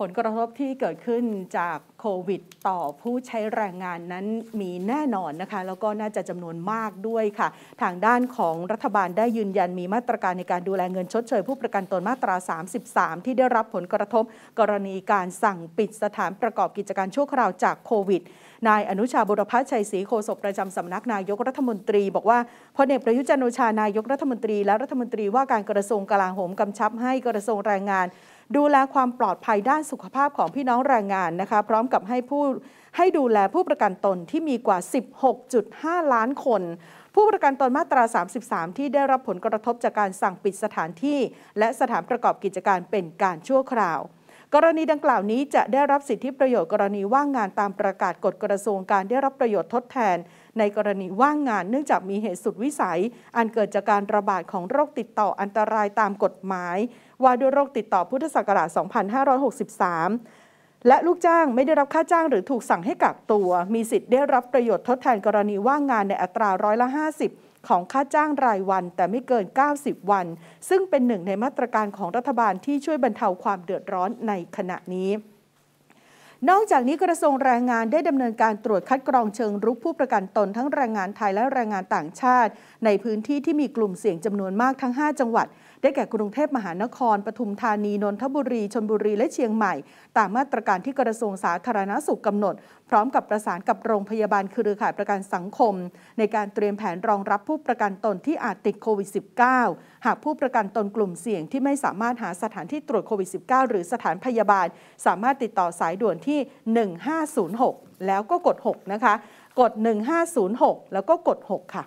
ผลกระทบที่เกิดขึ้นจากโควิดต่อผู้ใช้แรงงานนั้นมีแน่นอนนะคะแล้วก็น่าจะจำนวนมากด้วยค่ะ ทางด้านของรัฐบาลได้ยืนยันมีมาตรการในการดูแลเงินชดเชยผู้ประกันตนมาตรา 33 ที่ได้รับผลกระทบกรณีการสั่งปิดสถานประกอบกิจการชั่วคราวจากโควิดนายอนุชาบุรพัชชัยศรีโฆษกประจำสำนักนายกรัฐมนตรีบอกว่าพลเอกประยุจันโอชานายกรัฐมนตรีและรัฐมนตรีว่าการกระทรวงกลาโหมกำชับให้กระทรวงแรงงานดูแลความปลอดภัยด้านสุขภาพของพี่น้องแรงงานนะคะ พร้อมกับให้ผู้ให้ดูแลผู้ประกันตนที่มีกว่า 16.5 ล้านคน ผู้ประกันตนมาตรา 33 ที่ได้รับผลกระทบจากการสั่งปิดสถานที่ และสถานประกอบกิจการเป็นการชั่วคราว กรณีดังกล่าวนี้จะได้รับสิทธิประโยชน์กรณีว่างงานตามประกาศกฎกระทรวง การได้รับประโยชน์ทดแทนในกรณีว่างงานเนื่องจากมีเหตุสุดวิสัยอันเกิดจากการระบาดของโรคติดต่ออันตรายตามกฎหมาย ว่าด้วยโรคติดต่อพุทธศักราช 2563 และลูกจ้างไม่ได้รับค่าจ้างหรือถูกสั่งให้กักตัว มีสิทธิ์ได้รับประโยชน์ทดแทนกรณีว่างงานในอัตราร้อยละ 50 ของค่าจ้างรายวันแต่ไม่เกิน 90 วัน ซึ่งเป็นหนึ่งในมาตรการของรัฐบาลที่ช่วยบรรเทาความเดือดร้อนในขณะนี้นอกจากนี้กระทรวงแรงงานได้ดำเนินการตรวจคัดกรองเชิง รุกผู้ประกันตนทั้งแรงงานไทยและแรงงานต่างชาติ ในพื้นที่ที่มีกลุ่มเสี่ยงจำนวนมากทั้ง 5 จังหวัดได้แก่กรุงเทพมหานคร ปทุมธานี นนทบุรี ชนบุรี และเชียงใหม่ ตามมาตรการที่กระทรวงสาธารณาสุขกำหนด พร้อมกับประสานกับโรงพยาบาลเครือข่ายประกันสังคม ในการเตรียมแผนรองรับผู้ประกันตนที่อาจติดโควิด -19 หากผู้ประกันตนกลุ่มเสี่ยงที่ไม่สามารถหาสถานที่ตรวจโควิด -19 หรือสถานพยาบาล สามารถติดต่อสายด่วนที่ 1506แล้วก็กด 6 นะคะ กด 1506 แล้วก็กด 6 ค่ะ